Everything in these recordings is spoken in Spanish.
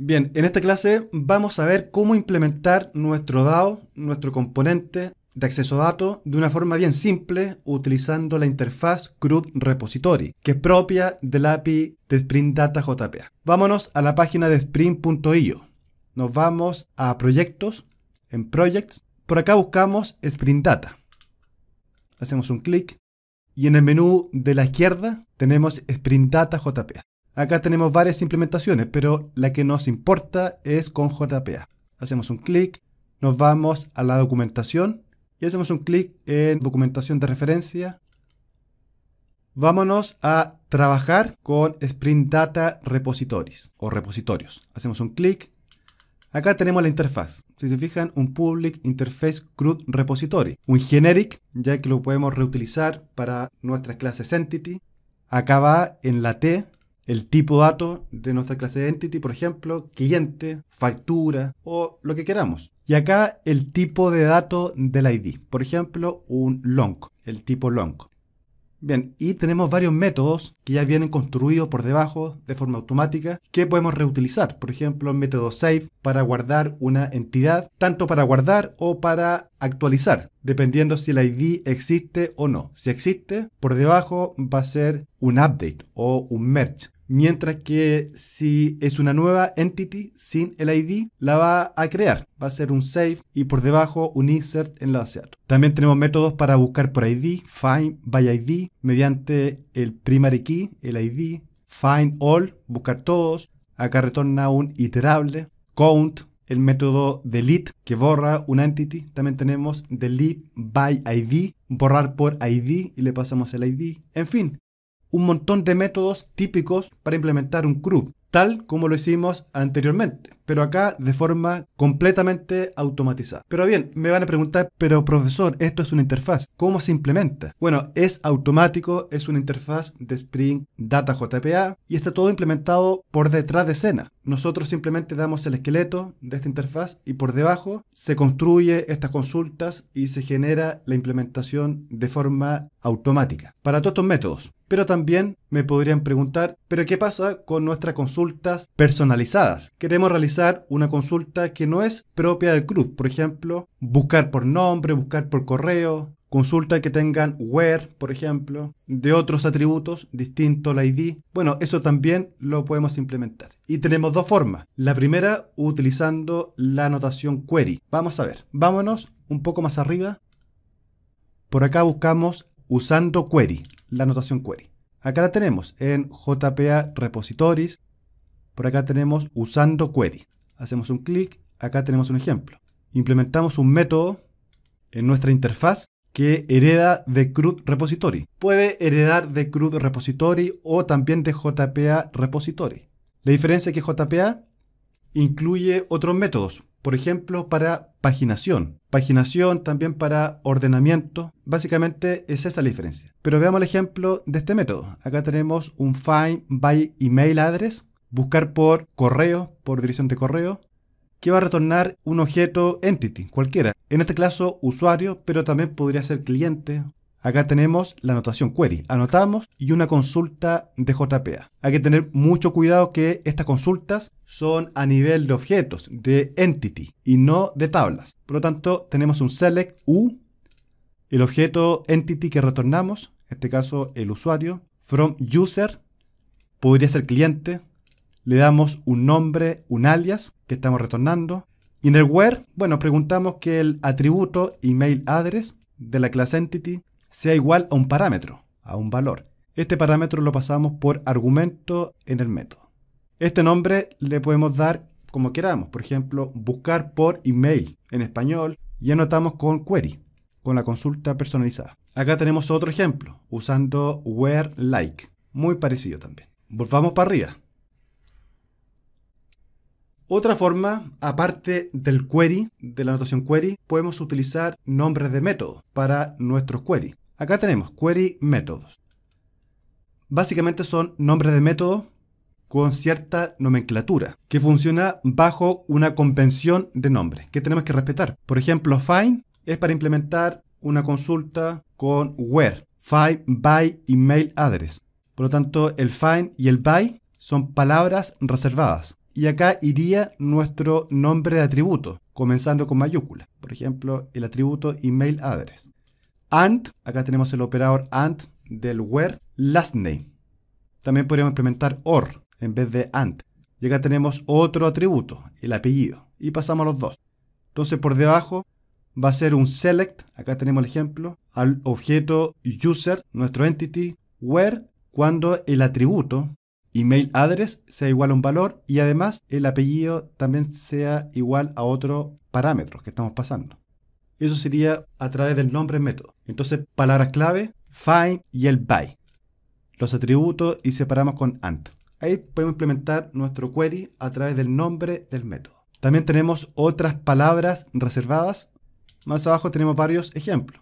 Bien, en esta clase vamos a ver cómo implementar nuestro DAO, nuestro componente de acceso a datos, de una forma bien simple utilizando la interfaz CRUD Repository, que es propia del API de Spring Data JPA. Vámonos a la página de spring.io. Nos vamos a proyectos, en Projects. Por acá buscamos Spring Data. Hacemos un clic y en el menú de la izquierda tenemos Spring Data JPA. Acá tenemos varias implementaciones, pero la que nos importa es con JPA. Hacemos un clic, nos vamos a la documentación y hacemos un clic en documentación de referencia. Vámonos a trabajar con Sprint Data Repositories o repositorios. Hacemos un clic. Acá tenemos la interfaz. Si se fijan, un Public Interface CRUD Repository. Un generic, ya que lo podemos reutilizar para nuestras clases Entity. Acá va en la T el tipo de dato de nuestra clase de entity, por ejemplo, cliente, factura o lo que queramos. Y acá el tipo de dato del ID, por ejemplo, un long, el tipo long. Bien, y tenemos varios métodos que ya vienen construidos por debajo de forma automática que podemos reutilizar. Por ejemplo, el método save para guardar una entidad, tanto para guardar o para actualizar, dependiendo si el ID existe o no. Si existe, por debajo va a ser un update o un merge Mientras que si es una nueva entity sin el ID, la va a crear. Va a ser un save y por debajo un insert en la base También tenemos métodos para buscar por ID, find by ID, mediante el primary key, el ID, find all, buscar todos. Acá retorna un iterable, count, el método delete que borra una entity. También tenemos delete by ID, borrar por ID y le pasamos el ID. En fin, un montón de métodos típicos para implementar un CRUD tal como lo hicimos anteriormente, pero acá de forma completamente automatizada. Pero bien, me van a preguntar, pero profesor, esto es una interfaz, ¿cómo se implementa? Bueno, es automático, es una interfaz de Spring Data JPA y está todo implementado por detrás de escena. Nosotros simplemente damos el esqueleto de esta interfaz y por debajo se construye estas consultas y se genera la implementación de forma automática para todos estos métodos. Pero también me podrían preguntar, ¿pero qué pasa con nuestra consulta? consultas personalizadas. Queremos realizar una consulta que no es propia del club, por ejemplo, buscar por nombre, buscar por correo, consulta que tengan where, por ejemplo, de otros atributos distinto al ID. Bueno, eso también lo podemos implementar. Y tenemos dos formas. La primera utilizando la anotación query. Vamos a ver, vámonos un poco más arriba. Por acá buscamos usando query, la anotación query. Acá la tenemos en JPA Repositories, por acá tenemos usando query. Hacemos un clic, acá tenemos un ejemplo. Implementamos un método en nuestra interfaz que hereda de CRUD Repository. Puede heredar de CRUD Repository o también de JPA Repository. La diferencia es que JPA incluye otros métodos, por ejemplo, para paginación. Paginación también para ordenamiento. Básicamente es esa la diferencia. Pero veamos el ejemplo de este método. Acá tenemos un find by email address buscar por correo, por dirección de correo, que va a retornar un objeto entity, cualquiera. En este caso, usuario, pero también podría ser cliente. Acá tenemos la anotación query, anotamos y una consulta de JPA. Hay que tener mucho cuidado que estas consultas son a nivel de objetos, de entity y no de tablas. Por lo tanto, tenemos un select u, el objeto entity que retornamos, en este caso el usuario, from user, podría ser cliente, le damos un nombre, un alias que estamos retornando. Y en el where, bueno, preguntamos que el atributo email address de la clase entity sea igual a un parámetro, a un valor. Este parámetro lo pasamos por argumento en el método. Este nombre le podemos dar como queramos, por ejemplo, buscar por email en español y anotamos con query, con la consulta personalizada. Acá tenemos otro ejemplo, usando where like, muy parecido también. Volvamos para arriba. Otra forma, aparte del query, de la notación query, podemos utilizar nombres de métodos para nuestros query. Acá tenemos query métodos. Básicamente son nombres de métodos con cierta nomenclatura, que funciona bajo una convención de nombres que tenemos que respetar. Por ejemplo, find es para implementar una consulta con where, find by email address. Por lo tanto, el find y el by son palabras reservadas. Y acá iría nuestro nombre de atributo, comenzando con mayúscula. Por ejemplo, el atributo email address. And, acá tenemos el operador and del where last name. También podríamos implementar or en vez de and. Y acá tenemos otro atributo, el apellido. Y pasamos a los dos. Entonces por debajo va a ser un select, acá tenemos el ejemplo, al objeto user, nuestro entity, where, cuando el atributo email address sea igual a un valor y además el apellido también sea igual a otro parámetro que estamos pasando. Eso sería a través del nombre método. Entonces, palabras clave, find y el by. Los atributos y separamos con and. Ahí podemos implementar nuestro query a través del nombre del método. También tenemos otras palabras reservadas. Más abajo tenemos varios ejemplos.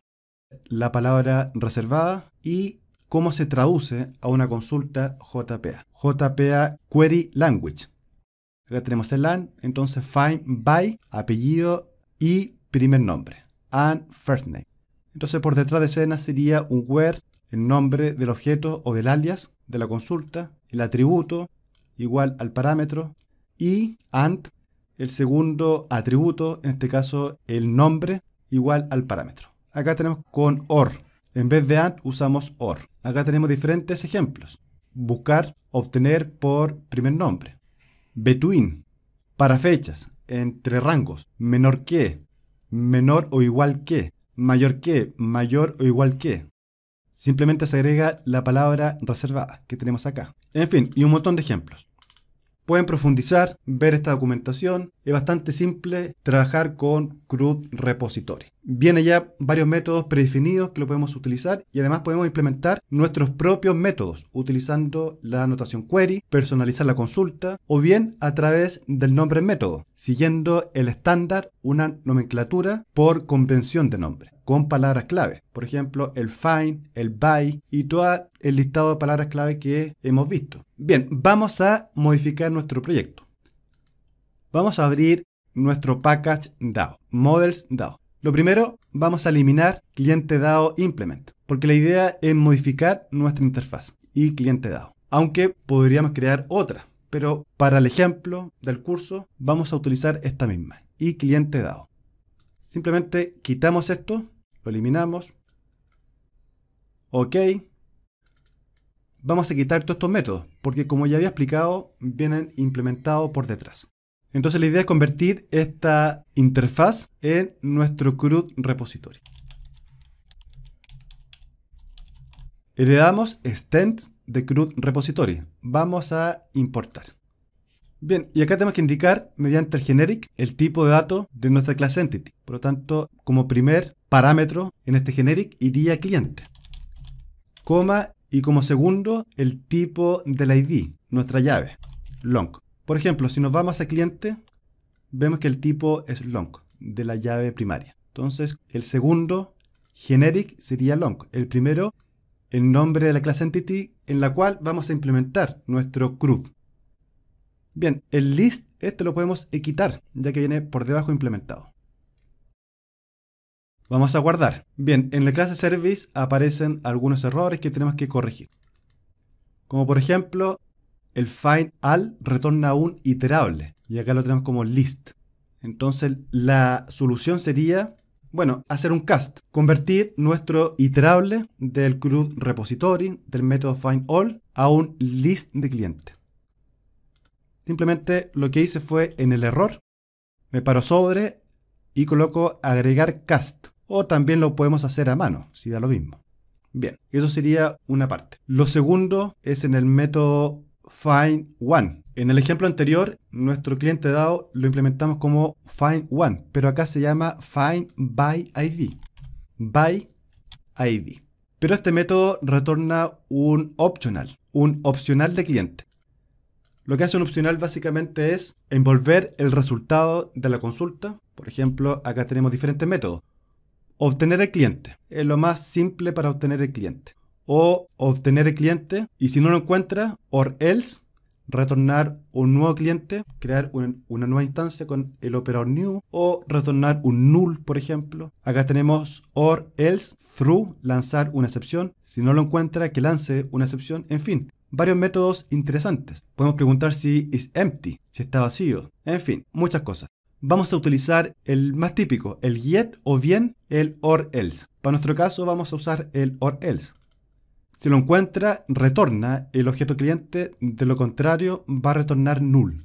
La palabra reservada y cómo se traduce a una consulta JPA. JPA Query Language. Acá tenemos el AND. entonces find by apellido y primer nombre. And first name. Entonces por detrás de escena sería un where, el nombre del objeto o del alias de la consulta, el atributo igual al parámetro y and el segundo atributo, en este caso el nombre igual al parámetro. Acá tenemos con OR, en vez de AND usamos OR. Acá tenemos diferentes ejemplos. Buscar, obtener por primer nombre. Between, para fechas, entre rangos, menor que, menor o igual que, mayor que, mayor o igual que. Simplemente se agrega la palabra reservada que tenemos acá. En fin, y un montón de ejemplos. Pueden profundizar, ver esta documentación. Es bastante simple trabajar con CRUD Repository. Viene ya varios métodos predefinidos que lo podemos utilizar y además podemos implementar nuestros propios métodos utilizando la anotación query, personalizar la consulta o bien a través del nombre método, siguiendo el estándar, una nomenclatura por convención de nombre con palabras clave. Por ejemplo, el find, el buy y todo el listado de palabras clave que hemos visto. Bien, vamos a modificar nuestro proyecto. Vamos a abrir nuestro package DAO, Models DAO. Lo primero, vamos a eliminar cliente DAO implement, porque la idea es modificar nuestra interfaz y cliente DAO. Aunque podríamos crear otra, pero para el ejemplo del curso vamos a utilizar esta misma y cliente DAO. Simplemente quitamos esto lo eliminamos. Ok. Vamos a quitar todos estos métodos, porque como ya había explicado, vienen implementados por detrás. Entonces la idea es convertir esta interfaz en nuestro CRUD repository. Heredamos extends de CRUD repository. Vamos a importar. Bien, y acá tenemos que indicar mediante el generic el tipo de dato de nuestra clase entity. Por lo tanto, como primer parámetro en este generic iría cliente, coma y como segundo el tipo del ID, nuestra llave, long. Por ejemplo, si nos vamos a cliente, vemos que el tipo es long de la llave primaria. Entonces, el segundo generic sería long. El primero, el nombre de la clase entity en la cual vamos a implementar nuestro CRUD Bien, el list, este lo podemos quitar, ya que viene por debajo implementado. Vamos a guardar. Bien, en la clase service aparecen algunos errores que tenemos que corregir. Como por ejemplo, el findAll retorna un iterable, y acá lo tenemos como list. Entonces la solución sería, bueno, hacer un cast, convertir nuestro iterable del CRUD repository del método findAll, a un list de cliente. Simplemente lo que hice fue en el error, me paro sobre y coloco agregar cast. O también lo podemos hacer a mano, si da lo mismo. Bien, eso sería una parte. Lo segundo es en el método find one. En el ejemplo anterior, nuestro cliente dado lo implementamos como find one, pero acá se llama find by id. Pero este método retorna un optional, un opcional de cliente. Lo que hace un opcional básicamente es envolver el resultado de la consulta. Por ejemplo, acá tenemos diferentes métodos. Obtener el cliente. Es lo más simple para obtener el cliente. O obtener el cliente y si no lo encuentra, or else, retornar un nuevo cliente, crear una nueva instancia con el operador new o retornar un null, por ejemplo. Acá tenemos or else, through, lanzar una excepción. Si no lo encuentra, que lance una excepción. En fin, varios métodos interesantes. Podemos preguntar si is empty, si está vacío, en fin, muchas cosas. Vamos a utilizar el más típico, el get o bien el or else. Para nuestro caso vamos a usar el or else. Si lo encuentra, retorna el objeto cliente, de lo contrario va a retornar null.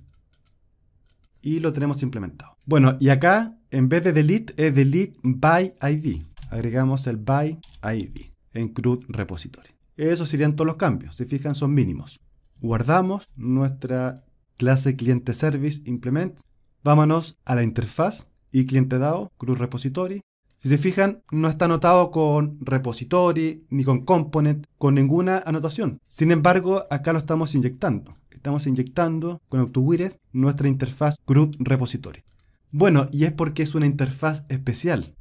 Y lo tenemos implementado. Bueno, y acá en vez de delete es delete by ID. Agregamos el by ID en CRUD repository. Esos serían todos los cambios. Si fijan, son mínimos. Guardamos nuestra clase cliente service implement. Vámonos a la interfaz y cliente DAO, cruz repository. Si se fijan, no está anotado con repository ni con component, con ninguna anotación. Sin embargo, acá lo estamos inyectando. Estamos inyectando con AutoWired nuestra interfaz CRUD Repository. Bueno, y es porque es una interfaz especial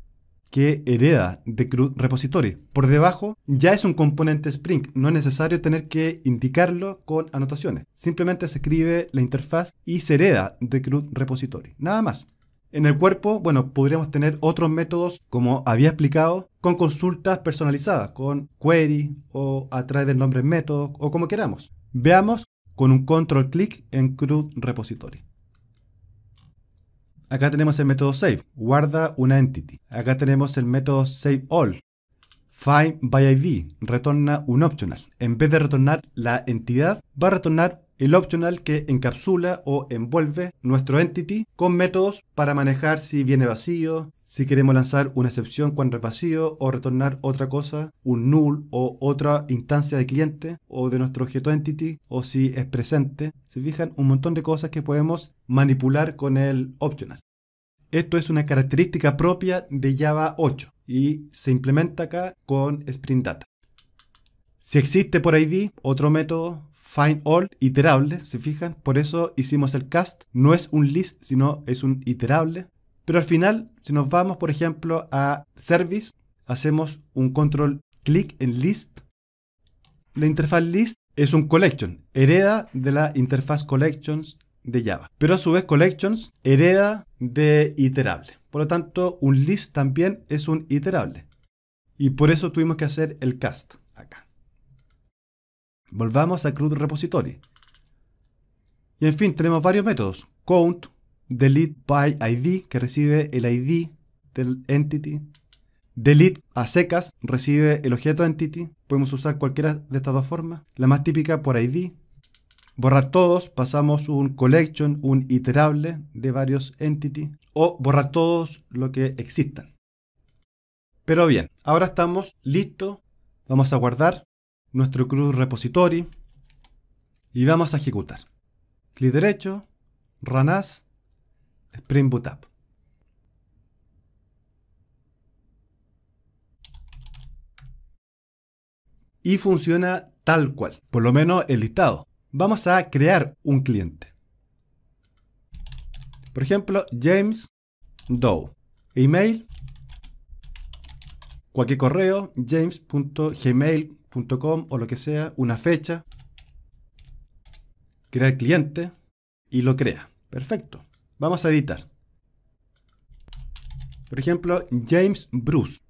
que hereda de CRUD Repository. Por debajo ya es un componente Spring, no es necesario tener que indicarlo con anotaciones. Simplemente se escribe la interfaz y se hereda de CRUD Repository, nada más. En el cuerpo, bueno, podríamos tener otros métodos, como había explicado, con consultas personalizadas, con query o a través del nombre método o como queramos. Veamos con un control clic en CRUD Repository. Acá tenemos el método save, guarda una entity. Acá tenemos el método saveAll, findById, retorna un optional. En vez de retornar la entidad, va a retornar el optional que encapsula o envuelve nuestro entity con métodos para manejar si viene vacío, si queremos lanzar una excepción cuando es vacío o retornar otra cosa, un null o otra instancia de cliente o de nuestro objeto entity o si es presente, se fijan un montón de cosas que podemos manipular con el optional. Esto es una característica propia de Java 8 y se implementa acá con Spring Data. Si existe por ID otro método find all iterable, se fijan, por eso hicimos el cast, no es un list, sino es un iterable pero al final, si nos vamos, por ejemplo, a Service, hacemos un control clic en List. La interfaz List es un collection, hereda de la interfaz collections de Java. Pero a su vez collections hereda de iterable. Por lo tanto, un list también es un iterable. Y por eso tuvimos que hacer el cast acá. Volvamos a CRUD Repository. Y en fin, tenemos varios métodos. Count, delete by ID, que recibe el ID del entity. Delete a secas recibe el objeto entity. Podemos usar cualquiera de estas dos formas. La más típica por ID. Borrar todos, pasamos un collection, un iterable de varios entity. O borrar todos lo que existan. Pero bien, ahora estamos listos. Vamos a guardar nuestro CRUD repository. Y vamos a ejecutar. Clic derecho, run as, Spring Boot Up. Y funciona tal cual, por lo menos el listado. Vamos a crear un cliente. Por ejemplo, James Doe. Email, cualquier correo, james.gmail.com o lo que sea, una fecha, crear cliente y lo crea. Perfecto. Vamos a editar. Por ejemplo, James Bruce.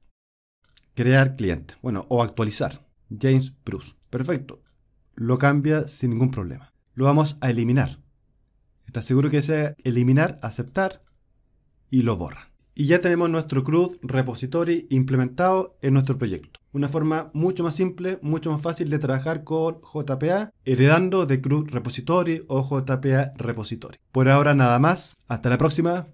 Crear cliente. Bueno, o actualizar. James Bruce. Perfecto. Lo cambia sin ningún problema. Lo vamos a eliminar. Está seguro que sea eliminar, aceptar y lo borra. Y ya tenemos nuestro CRUD repository implementado en nuestro proyecto. Una forma mucho más simple, mucho más fácil de trabajar con JPA, heredando de Cruz Repository o JPA Repository. Por ahora nada más, hasta la próxima.